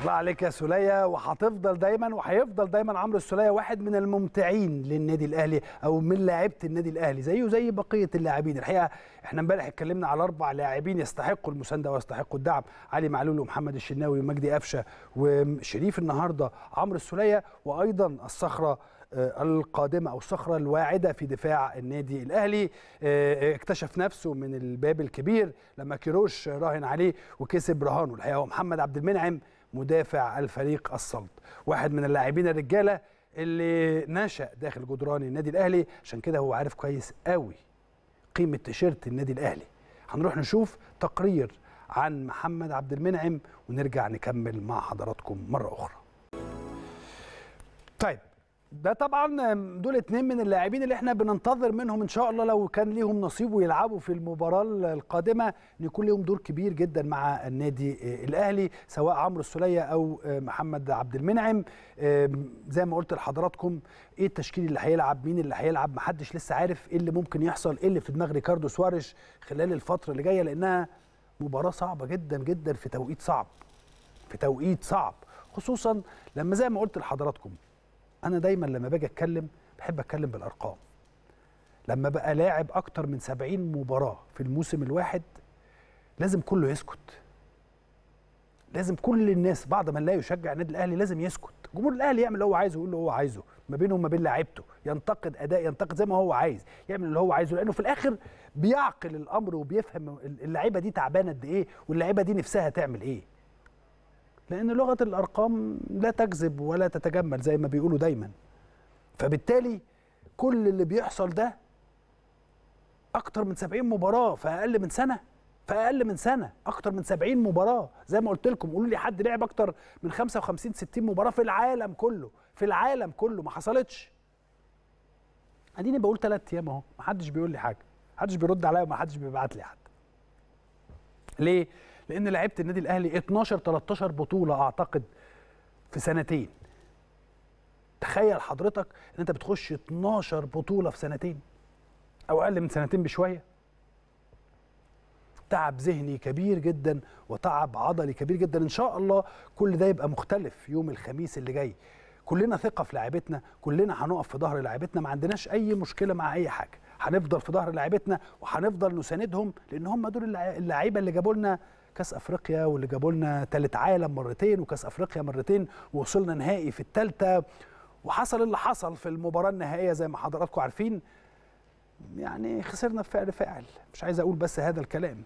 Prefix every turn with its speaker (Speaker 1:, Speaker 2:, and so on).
Speaker 1: الله عليك يا سولية وهتفضل دايما وهيفضل دايما عمرو السولية واحد من الممتعين للنادي الاهلي او من لاعيبه النادي الاهلي زيه زي بقيه اللاعبين الحقيقه احنا امبارح اتكلمنا على اربع لاعبين يستحقوا المسانده ويستحقوا الدعم علي معلول ومحمد الشناوي ومجدي قفشه وشريف النهارده عمرو السولية وايضا الصخره آه، القادمه او الصخره الواعده في دفاع النادي الاهلي آه، آه، اكتشف نفسه من الباب الكبير لما كيروش راهن عليه وكسب رهانه الحقيقه هو محمد عبد المنعم مدافع الفريق الصلد واحد من اللاعبين الرجاله اللي نشأ داخل جدران النادي الاهلي عشان كده هو عارف كويس قوي قيمه تيشيرت النادي الاهلي هنروح نشوف تقرير عن محمد عبد المنعم ونرجع نكمل مع حضراتكم مره اخرى طيب ده طبعا دول اتنين من اللاعبين اللي احنا بننتظر منهم ان شاء الله لو كان ليهم نصيب ويلعبوا في المباراه القادمه ان يكون ليهم دور كبير جدا مع النادي الاهلي سواء عمرو السليه او محمد عبد المنعم زي ما قلت لحضراتكم ايه التشكيل اللي هيلعب مين اللي هيلعب محدش لسه عارف ايه اللي ممكن يحصل ايه اللي في دماغ ريكاردو سواريش خلال الفتره اللي جايه لانها مباراه صعبه جدا جدا في توقيت صعب في توقيت صعب خصوصا لما زي ما قلت لحضراتكم انا دايما لما باجي اتكلم بحب اتكلم بالارقام لما بقى لاعب اكتر من 70 مباراه في الموسم الواحد لازم كله يسكت لازم كل الناس بعد ما لا يشجع النادي الاهلي لازم يسكت جمهور الاهلي يعمل اللي هو عايزه يقول اللي هو عايزه ما بينه وما بين لاعيبته ينتقد اداء ينتقد زي ما هو عايز يعمل اللي هو عايزه لانه في الاخر بيعقل الامر وبيفهم اللعيبه دي تعبانه قد ايه واللعيبه دي نفسها تعمل ايه لأن لغة الأرقام لا تكذب ولا تتجمل زي ما بيقولوا دايما فبالتالي كل اللي بيحصل ده أكتر من 70 مباراة في أقل من سنة في أقل من سنة أكتر من 70 مباراة زي ما قلت لكم قولوا لي حد لعب أكتر من 55 60 مباراة في العالم كله في العالم كله ما حصلتش اديني بقول ثلاث ايام اهو ما حدش بيقول لي حاجه ما حدش بيرد عليا وما حدش بيبعت لي حد ليه لان لعيبه النادي الاهلي 12 13 بطوله اعتقد في سنتين تخيل حضرتك ان انت بتخش 12 بطوله في سنتين او اقل من سنتين بشويه تعب ذهني كبير جدا وتعب عضلي كبير جدا ان شاء الله كل ده يبقى مختلف يوم الخميس اللي جاي كلنا ثقه في لعيبتنا كلنا هنقف في ظهر لعيبتنا ما عندناش اي مشكله مع اي حاجه هنفضل في ظهر لعيبتنا وهنفضل نساندهم لان هم دول اللعيبه اللي جابوا لنا كاس افريقيا واللي جابوا لنا ثالث عالم مرتين وكاس افريقيا مرتين ووصلنا نهائي في الثالثه وحصل اللي حصل في المباراه النهائيه زي ما حضراتكم عارفين يعني خسرنا بفعل فاعل مش عايز اقول بس هذا الكلام